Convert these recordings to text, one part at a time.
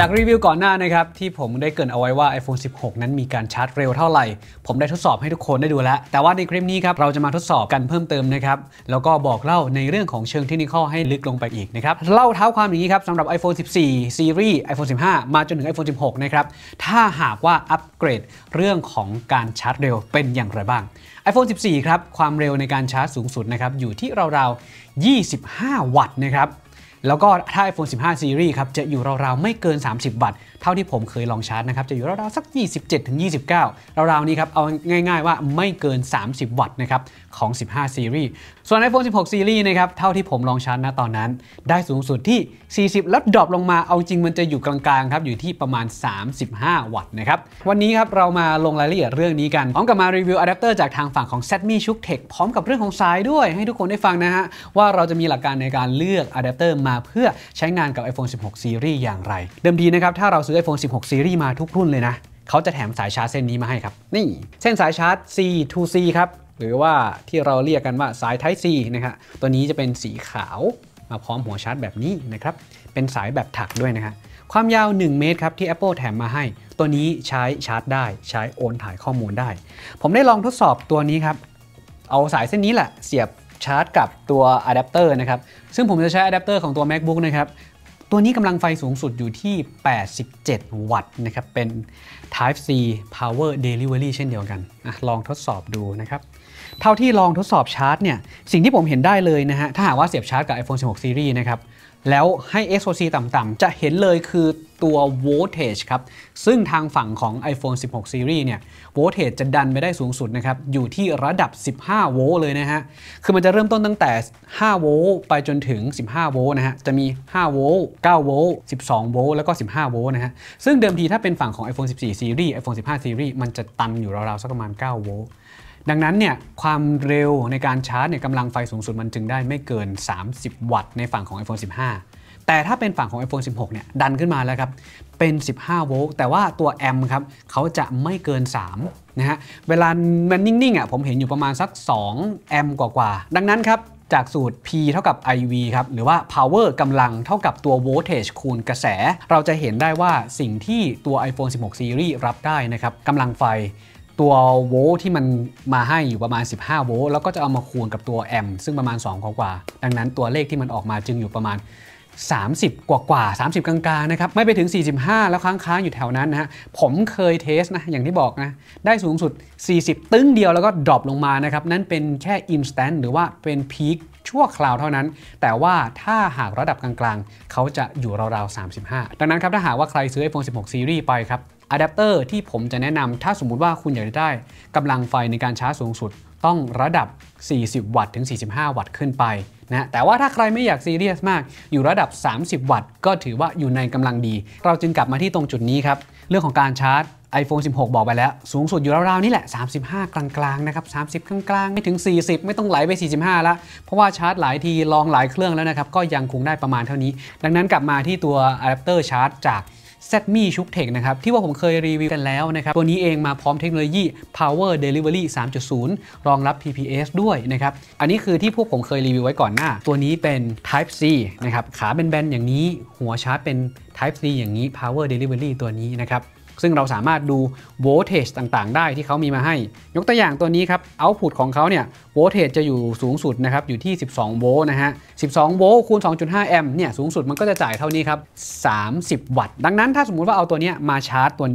จากรีวิวก่อนหน้านะครับที่ผมได้เกินเอาไว้ว่า iPhone 16 นั้นมีการชาร์จเร็วเท่าไหร่ผมได้ทดสอบให้ทุกคนได้ดูแล้ว แต่ว่าในคลิปนี้ครับเราจะมาทดสอบกันเพิ่มเติมนะครับแล้วก็บอกเล่าในเรื่องของเชิงเทคนิค ให้ลึกลงไปอีกนะครับเล่าเท้าความอย่างนี้ครับสำหรับ iPhone 14 Series iPhone 15 มาจนถึง iPhone 16นะครับถ้าหากว่าอัปเกรดเรื่องของการชาร์จเร็วเป็นอย่างไรบ้าง iPhone 14ครับความเร็วในการชาร์จสูงสุดนะครับอยู่ที่ราวๆ25 วัตต์นะครับแล้วก็ถ้า iPhone 15 Series ครับจะอยู่ราวๆ ไม่เกิน 30 วัตต์ เท่าที่ผมเคยลองชาร์จนะครับจะอยู่ราวๆ สัก 27-29 ราวๆ นี้ครับเอาง่ายๆ ว่าไม่เกิน 30 วัตต์นะครับของ 15 Series ส่วน iPhone 16 Series นะครับ เท่าที่ผมลองชาร์จนะตอนนั้น ได้สูงสุดที่ 40 แล้วดรอปลงมา เอาจริงมันจะอยู่กลางๆครับ อยู่ที่ประมาณ 35 วัตต์นะครับ วันนี้ครับเรามาลงรายละเอียดเรื่องนี้กัน พร้อมกับมารีวิวอะแดปเตอร์จากทางฝั่งของ Xiaomi ชุกเทค พร้อมกับเรื่องของสายด้วยให้ทุกคนได้ฟังนะฮะว่าเราจะมีหลักการในการเลือกอะแดปเตอร์มาเพื่อใช้งานกับ iPhone 16 Series อย่างไร เดิมทีนะครับถ้าเราซื้อ iPhone 16 Series มาทุกรุ่นเลยนะ เขาจะแถมสายชาร์จเส้นนี้มาให้ครับนี่ เส้นสายชาร์จ C to C ครับหรือว่าที่เราเรียกกันว่า สาย Type C นะครตัวนี้จะเป็นสีขาวมาพร้อมหัวชาร์จแบบนี้นะครับ เป็นสายแบบถักด้วยนะครความยาว 1 เมตรครับที่ Apple แถมมาให้ ตัวนี้ใช้ชาร์จได้ใช้โอนถ่ายข้อมูลได้ ผมได้ลองทดสอบตัวนี้ครับ เอาสายเส้นนี้แหละเสียบชาร์จกับตัวอะแดปเตอร์นะครับ ซึ่งผมจะใช้อะแดปเตอร์ของตัว macbook นะครับตัวนี้กำลังไฟสูงสุดอยู่ที่ 87 วัตต์นะครับ เป็น Type C Power Delivery เช่นเดียวกันอลองทดสอบดูนะครับ เท่าที่ลองทดสอบชาร์จเนี่ย สิ่งที่ผมเห็นได้เลยนะฮะ ถ้าหากว่าเสียบชาร์จกับ iPhone 16 Series นะครับแล้วให้ SOC ต่ำๆจะเห็นเลยคือตัว voltage ครับซึ่งทางฝั่งของ iPhone 16 series เนี่ย voltage จะดันไปได้สูงสุดนะครับอยู่ที่ระดับ 15โวลต์เลยนะฮะคือมันจะเริ่มต้นตั้งแต่5โวลต์ไปจนถึง 15โวลต์นะฮะจะมี5โวลต์9โวลต์12โวลต์แล้วก็ 15โวลต์นะฮะซึ่งเดิมทีถ้าเป็นฝั่งของ iPhone 14 series iPhone 15 series มันจะตันอยู่ราวๆสักประมาณ9โวลต์ดังนั้นเนี่ยความเร็วในการชาร์จเนี่ยกำลังไฟสูงสุดมันจึงได้ไม่เกิน 30 วัตต์ในฝั่งของ iPhone 15 แต่ถ้าเป็นฝั่งของ iPhone 16 เนี่ยดันขึ้นมาแล้วครับเป็น 15 โวลต์แต่ว่าตัวแอมครับเขาจะไม่เกิน 3 นะฮะเวลามันนิ่งๆอ่ะผมเห็นอยู่ประมาณสัก 2 แอมกว่า ๆ ดังนั้นครับจากสูตร P เท่ากับ IV ครับหรือว่า power กำลังเท่ากับตัว voltage คูณกระแส เราจะเห็นได้ว่าสิ่งที่ตัว iPhone 16 Series รับได้นะครับกำลังไฟตัวโวลต์ที่มันมาให้อยู่ประมาณ 15โวลต์แล้วก็จะเอามาคูณกับตัวแอมซึ่งประมาณ 2 กว่ากว่า ดังนั้นตัวเลขที่มันออกมาจึงอยู่ประมาณ 30 กว่ากว่า 30 กลางๆนะครับไม่ไปถึง 45 แล้วค้างค้างอยู่แถวนั้นนะฮะผมเคยเทสนะอย่างที่บอกนะได้สูงสุด 40 ตึ้งเดียวแล้วก็ดรอปลงมานะครับนั่นเป็นแค่ instant หรือว่าเป็นพีคชั่วคราวเท่านั้น แต่ว่าถ้าหากระดับกลางๆเขาจะอยู่ราวๆ35 ดังนั้นครับถ้าหากว่าใครซื้อ iPhone 16 Series ไปครับอะแดปเตอร์ที่ผมจะแนะนำถ้าสมมุติว่าคุณอยากจะได้กำลังไฟในการชาร์จสูงสุดต้องระดับ 40 วัตต์ถึง 45 วัตต์ขึ้นไปนะแต่ว่าถ้าใครไม่อยากซีเรียสมาก อยู่ระดับ 30 วัตต์ก็ถือว่าอยู่ในกำลังดี เราจึงกลับมาที่ตรงจุดนี้ครับเรื่องของการชาร์จ iPhone 16 บอกไปแล้วสูงสุดอยู่ราวๆ นี่แหละ 35 กลางๆนะครับ 30 กลางๆไม่ถึง 40 ไม่ต้องไหลไป 45 ละเพราะว่าชาร์จหลายทีลองหลายเครื่องแล้วนะครับก็ยังคงได้ประมาณเท่านี้ ดังนั้นกลับมาที่ตัวอะแดปเตอร์ชาร์จจาก ZME ชุกเทคนะครับที่ว่าผมเคยรีวิวกันแล้วนะครับตัวนี้เองมาพร้อมเทคโนโลยี Power Delivery 3.0 รองรับ PPS ด้วยนะครับอันนี้คือที่พวกผมเคยรีวิวไว้ก่อนหน้า ตัวนี้เป็น Type C นะครับขาเป็นแบนอย่างนี้หัวชาร์จเป็น Type C อย่างนี้ Power Delivery ตัวนี้นะครับซึ่งเราสามารถดูโวลเทจต่างๆ ได้ที่เขามีมาให้ ยกตัวอย่างตัวนี้ครับเอาต์พุตของเขาเนี่ยโวลเทจจะอยู่สูงสุดนะครับอยู่ที่ 12โวลต์นะฮะ12โวลต์คูณ2.5 แอมป์เนี่ยสูงสุดมันก็จะจ่ายเท่านี้ครับ 30 วัตต์ ดังนั้นถ้าสมมุติว่าเอาตัวนี้มาชาร์จตัว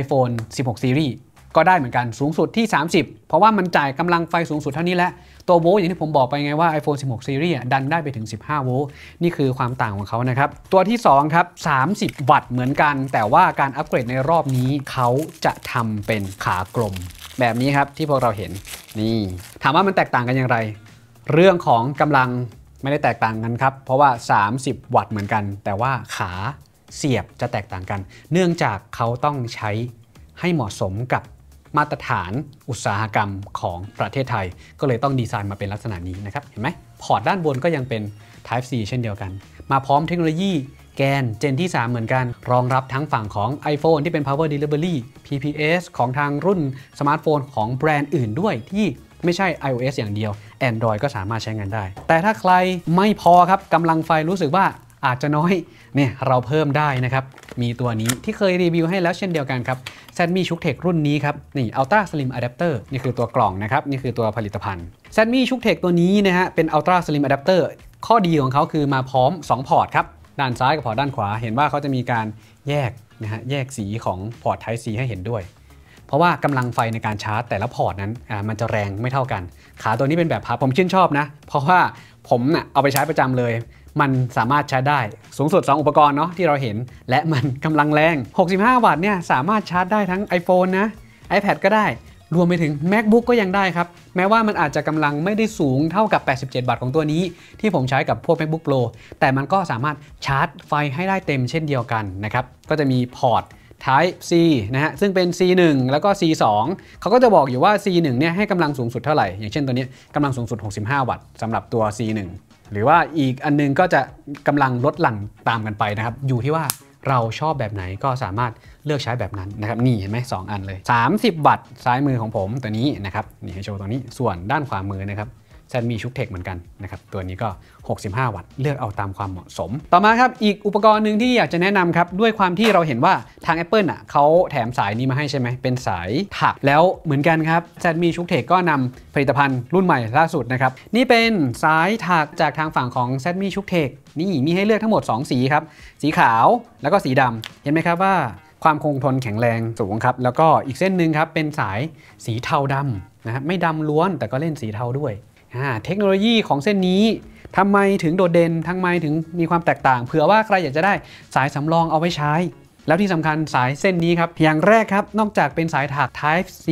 iPhone 16 Series ก็ได้เหมือนกันสูงสุดที่ 30 เพราะว่ามันจ่ายกำลังไฟสูงสุดเท่านี้แหละตัวโวลต์อย่างที่ผมบอกไปไงว่า iPhone 16 Series ดันได้ไปถึง 15โวลต์นี่คือความต่างของเขานะครับตัวที่ 2 ครับ30 วัตต์เหมือนกัน แต่ว่าการอัปเกรดในรอบนี้เขาจะทำเป็นขากลมแบบนี้ครับที่พวกเราเห็นนี่ถามว่ามันแตกต่างกันอย่างไร เรื่องของกำลังไม่ได้แตกต่างกันครับเพราะว่า 30 วัตต์เหมือนกัน แต่ว่าขาเสียบจะแตกต่างกัน เนื่องจากเขาต้องใช้ให้เหมาะสมกับมาตรฐานอุตสาหกรรมของประเทศไทย ก็เลยต้องดีไซน์มาเป็นลักษณะนี้นะครับเห็นไหม พอร์ตด้านบนก็ยังเป็น Type C เช่นเดียวกัน มาพร้อมเทคโนโลยีแกนเจนที่ 3 เหมือนกันรองรับทั้งฝั่งของ iPhone ที่เป็น Power Delivery PPS ของทางรุ่นสมาร์ทโฟนของแบรนด์อื่นด้วยที่ไม่ใช่ iOS อย่างเดียว Android ก็สามารถใช้งานได้ แต่ถ้าใครไม่พอครับกำลังไฟรู้สึกว่าอาจจะน้อยเนี่ยเราเพิ่มได้นะครับมีตัวนี้ที่เคยรีวิวให้แล้วเช่นเดียวกันครับแซดมี่ชุกเทครุ่นนี้ครับนี่อัลตร้าสลิมอะแดปเตอร์นี่คือตัวกล่องนะครับนี่คือตัวผลิตภัณฑ์แซดมี่ชุกเทคตัวนี้นะฮะเป็นอัลตร้าสลิมอะแดปเตอร์ข้อดีของเขาคือมาพร้อม 2 พอร์ตครับด้านซ้ายกับพอร์ตด้านขวา เห็นว่าเขาจะมีการแยกนะฮะแยกสีของพอร์ตไทป์ซีให้เห็นด้วย เพราะว่ากำลังไฟในการชาร์จแต่ละพอร์ตนั้นอ่ามันจะแรงไม่เท่ากัน ขาตัวนี้เป็นแบบพับผมชื่นชอบนะเพราะว่าผมนะ่ะเอาไปใช้ประจำเลยมันสามารถชาร์จได้สูงสุด 2 อุปกรณ์เนาะที่เราเห็น และมันกำลังแรง 65วัตต์เนี่ยสามารถชาร์จได้ทั้ง iPhone นะ iPad ก็ได้รวมไปถึง MacBook ก็ยังได้ครับแม้ว่ามันอาจจะกำลังไม่ได้สูงเท่ากับ 87วัตต์ของตัวนี้ ที่ผมใช้กับพวก MacBook Pro แต่มันก็สามารถชาร์จไฟให้ได้เต็มเช่นเดียวกันนะครับก็จะมีพอร์ต Type C นะฮะซึ่งเป็น C1 แล้วก็ C2 เขาก็จะบอกอยู่ว่า C1 เนี่ยให้กำลังสูงสุดเท่าไหร่อย่างเช่นตัวนี้กำลังสูงสุด65วัตต์สำหรับตัว C1 หรือว่าอีกอันนึงก็จะกำลังลดหลั่นตามกันไปนะครับ อยู่ที่ว่าเราชอบแบบไหนก็สามารถเลือกใช้แบบนั้นนะครับ นี่เห็นไหมสอันเลย 30บัตรซ้ายมือของผมตัวนี้นะครับ นี่ให้โชว์ตรงนี้ส่วนด้านขวามือนะครับ z มีชุกเทคเหมือนกันนะครับ ตัวนี้ก็ 65 วัตต์ เลือกเอาตามความเหมาะสม ต่อมาครับ อีกอุปกรณ์หนึ่งที่อยากจะแนะนำครับ ด้วยความที่เราเห็นว่าทาง Apple อ่ะเขาแถมสายนี้มาให้ใช่ไหม เป็นสายถัก แล้วเหมือนกันครับแ z มีชุกเทคก็นำผลิตภัณฑ์รุ่นใหม่ล่าสุดนะครับ นี่เป็นสายถักจากทางฝั่งของแ z มีชุกเทคนี่มีให้เลือกทั้งหมด 2 สีครับ สีขาว แล้วก็สีดำเห็นไหมครับว่า ความคงทนแข็งแรงสูงครับ แล้วก็อีกเส้นหนึ่งครับ เป็นสายสีเทาดำนะฮะ ไม่ดำล้วนแต่ก็เล่นสีเทาด้วยเทคโนโลยีของเส้นนี้ทำไมถึงโดดเด่นทำไมถึงมีความแตกต่าง เผื่อว่าใครอยากจะได้สายสำรองเอาไว้ใช้ แล้วที่สำคัญสายเส้นนี้ครับ อย่างแรกครับ นอกจากเป็นสายถาก Type C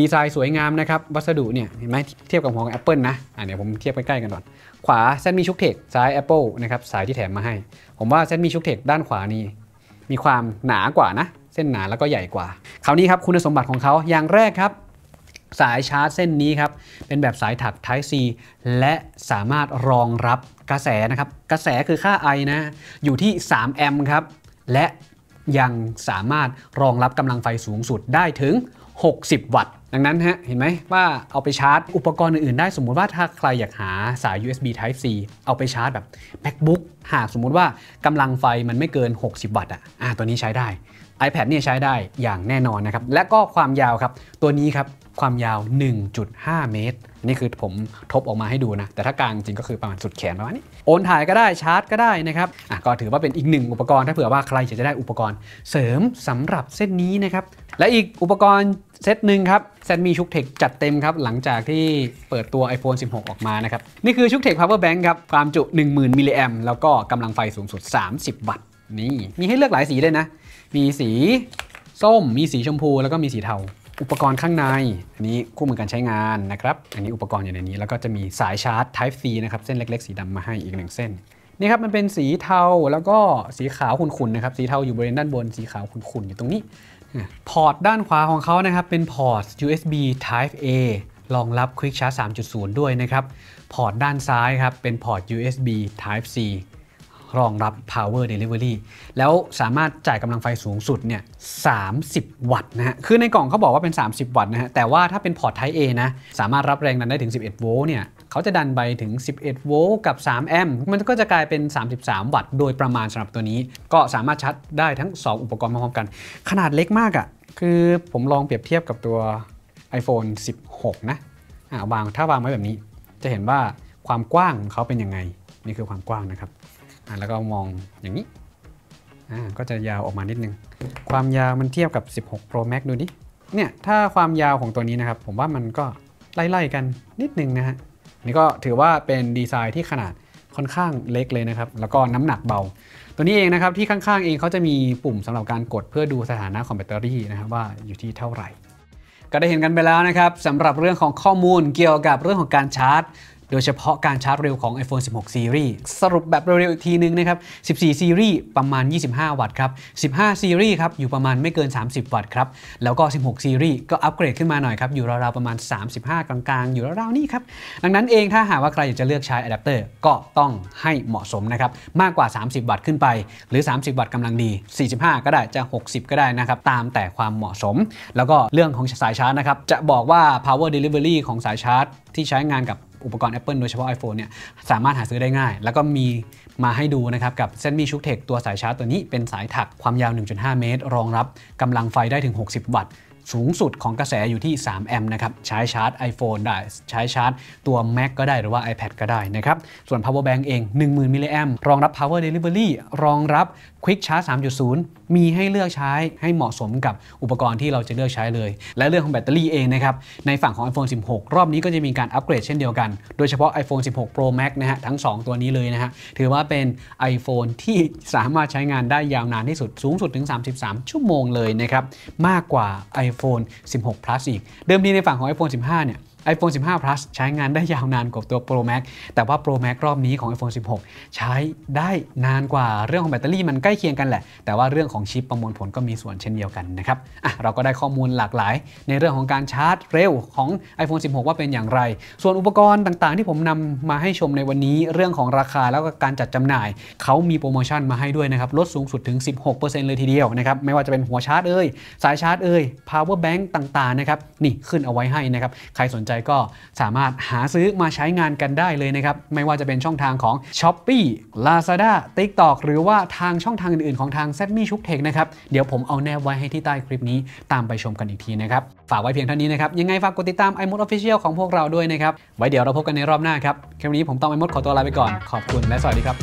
ดีไซน์สวยงามนะครับ วัสดุเนี่ย เห็นไหมเทียบกับหัวของ Apple นะอ่าเดี๋ยวผมเทียบใกล้ๆกันก่อน ขวาเส้นมีชุกเทค ซ้าย Apple นะครับสายที่แถมมาให้ ผมว่าเส้นมีชุกเทคด้านขวานี้ มีความหนากว่านะ เส้นหนาแล้วก็ใหญ่กว่า คราวนี้ครับคุณสมบัติของเขาอย่างแรกครับสายชาร์จเส้นนี้ครับ เป็นแบบสายถัก Type C และสามารถรองรับกระแสนะครับ กระแสคือค่า I นะ อยู่ที่3แอมป์ครับ และยังสามารถรองรับกำลังไฟสูงสุดได้ถึง 60 วัตต์ ดังนั้นฮะ เห็นไหมว่าเอาไปชาร์จอุปกรณ์อื่นๆได้ สมมุติว่าถ้าใครอยากหาสาย USB Type C เอาไปชาร์จแบบ MacBook หากสมมุติว่ากำลังไฟมันไม่เกิน 60 วัตต์อ่ะตัวนี้ใช้ได้ iPad เนี่ยใช้ได้อย่างแน่นอนนะครับ และก็ความยาวครับ ตัวนี้ครับความยาว 1.5 เมตรนี่คือผมทบออกมาให้ดูนะ แต่ถ้ากลางจริงก็คือประมาณสุดแขนประมาณนี้ โอนถ่ายก็ได้ ชาร์จก็ได้นะครับ อ่ะก็ถือว่าเป็นอีกหนึ่งอุปกรณ์ถ้าเผื่อว่าใครอยากจะได้อุปกรณ์เสริมสำหรับเส้นนี้นะครับ และอีกอุปกรณ์เซตหนึ่งครับ เซตมีชุกเทคจัดเต็มครับหลังจากที่เปิดตัว iPhone 16 ออกมานะครับ นี่คือชุกเทค power bank ครับ ความจุ 10,000 มิลลิแอมแล้วก็กำลังไฟสูงสุด 30 วัตต์นี่ มีให้เลือกหลายสีเลยนะ มีสีส้ม มีสีชมพูแล้วก็มีสีเทาอุปกรณ์ข้างใน อันนี้คู่มือการใช้งานนะครับอันนี้อุปกรณ์อยู่ในนี้ แล้วก็จะมีสายชาร์จ Type C นะครับเส้นเล็กๆ สีดำมาให้อีกหนึ่งเส้นนี่ครับมันเป็นสีเทาแล้วก็สีขาวขุ่นๆนะครับสีเทาอยู่บริเวณด้านบนสีขาวขุ่นๆอยู่ตรงนี้พอร์ตด้านขวาของเขานะครับเป็นพอร์ต USB Type A รองรับ Quick Charge 3.0 ด้วยนะครับพอร์ตด้านซ้ายครับเป็นพอร์ต USB Type C รองรับ power delivery แล้วสามารถจ่ายกำลังไฟสูงสุดเนี่ย30 วัตต์นะฮะ คือในกล่องเขาบอกว่าเป็น 30 วัตต์นะฮะ แต่ว่าถ้าเป็นพอร์ต Type A นะ สามารถรับแรงดันได้ถึง11โวลต์เนี่ยเขาจะดันไปถึง11โวลต์กับ3แอมป์ มันก็จะกลายเป็น 33 วัตต์โดยประมาณสำหรับตัวนี้ ก็สามารถชาร์จได้ทั้ง 2 อุปกรณ์พร้อมกัน ขนาดเล็กมากอะ่ะ คือผมลองเปรียบเทียบกับตัว iPhone 16นะวาง ถ้าวางไว้แบบนี้ จะเห็นว่าความกว้างของเขาเป็นยังไง นี่คือความกว้างนะครับแล้วก็มองอย่างนี้ ก็จะยาวออกมานิดนึง ความยาวมันเทียบกับ 16 Pro Max ดูดิเนี่ยถ้าความยาวของตัวนี้นะครับผมว่ามันก็ไล่ๆกันนิดนึงนะฮะนี่ก็ถือว่าเป็นดีไซน์ที่ขนาดค่อนข้างเล็กเลยนะครับแล้วก็น้ำหนักเบา ตัวนี้เองนะครับที่ข้างๆเองเขาจะมีปุ่มสำหรับการกดเพื่อดูสถานะของแบตเตอรี่นะครับว่าอยู่ที่เท่าไหร่ก็ได้เห็นกันไปแล้วนะครับสำหรับเรื่องของข้อมูลเกี่ยวกับเรื่องของการชาร์จดยเฉพาะการชาร์จเร็วของ iPhone 16 Series สรุปแบบเร็วๆ อีกทีนึงนะครับ 14 Series ประมาณ 25 วัตต์ครับ 15 Series ครับ อยู่ประมาณไม่เกิน 30 วัตต์ครับ แล้วก็ 16 Series ก็อัปเกรดขึ้นมาหน่อยครับ อยู่ราวๆ ประมาณ 35 กลางๆ อยู่ราวๆ นี่ครับ ดังนั้นเองถ้าหากว่าใครอยากจะเลือกใช้อะแดปเตอร์ ก็ต้องให้เหมาะสมนะครับ มากกว่า 30 วัตต์ขึ้นไป หรือ 30 วัตต์กำลังดี 45 ก็ได้ จะ 60 ก็ได้นะครับ ตามแต่ความเหมาะสม แล้วก็เรื่องของสายชาร์จนะครับจะบอกว่า power delivery ของสายชาร์จที่ใช้งานกับอุปกรณ์ Apple โดยเฉพาะ iPhone เนี่ยสามารถหาซื้อได้ง่าย แล้วก็มีมาให้ดูนะครับกับเส้นมีชุกเทคตัวสายชาร์จตัวนี้เป็นสายถักความยาว 1.5 เมตร รองรับกำลังไฟได้ถึง 60 วัตต์สูงสุดของกระแสอยู่ที่ 3 แอมป์นะครับ ใช้ชาร์จ iPhone ได้ ใช้ชาร์จตัว Mac ก็ได้หรือว่า iPad ก็ได้นะครับ ส่วน power bank เอง 10,000มิลลิแอมป์ รองรับ power delivery รองรับ Quick Charge 3.0 มีให้เลือกใช้ให้เหมาะสมกับอุปกรณ์ที่เราจะเลือกใช้เลย และเรื่องของแบตเตอรี่เองนะครับ ในฝั่งของ iPhone 16 รอบนี้ก็จะมีการอัปเกรดเช่นเดียวกัน โดยเฉพาะ iPhone 16 Pro Max นะฮะ ทั้ง2 ตัวนี้เลยนะฮะ ถือว่าเป็น iPhone ที่สามารถใช้งานได้ยาวนานที่สุด สูงสุดถึง 33 ชั่วโมงเลยนะครับมากกว่า iPhone iPhone 16 Plus อีก เดิมทีในฝั่งของ iPhone 15 เนี่ย iPhone 15 plus ใช้งานได้ยาวนานกว่าตัว Pro Max แต่ว่า Pro Max รอบนี้ของ iPhone 16 ใช้ได้นานกว่าเรื่องของแบตเตอรี่มันใกล้เคียงกันแหละ แต่ว่าเรื่องของชิปประมวลผลก็มีส่วนเช่นเดียวกันนะครับอ่ะเราก็ได้ข้อมูลหลากหลาย ในเรื่องของการชาร์จเร็วของ iPhone 16 ว่าเป็นอย่างไร ส่วนอุปกรณ์ต่างๆ ที่ผมนำมาให้ชมในวันนี้เรื่องของราคาแล้วก็การจัดจำหน่ายเขามีโปรโมชั่นมาให้ด้วยนะครับลดสูงสุดถึง 16%เลยทีเดียวนะครับไม่ว่าจะเป็นหัวชาร์จเอ่ยสายชาร์จเอ่ย power bank ต่าง ๆนะครับนี่ขึ้นเอาไว้ให้นะครับใครสนใจก็สามารถหาซื้อมาใช้งานกันได้เลยนะครับไม่ว่าจะเป็นช่องทางของ s h อ p e e Lazada TikTok หรือว่าทางช่องทางอื่นๆ ของทางซมี่ชุกเทคนะครับเดี๋ยวผมเอาแนบไว้ให้ที่ใต้คลิปนี้ ตามไปชมกันอีกทีนะครับฝากไว้เพียงเท่านี้นะครับยังไงฝากกดติดตาม iMod Official ของพวกเราด้วยนะครับไว้เดี๋ยวเราพบกันในรอบหน้าครับคลิปนี้ผมต้องไอมดขอตัวลาไปก่อน ขอบคุณและสวัสดีครับ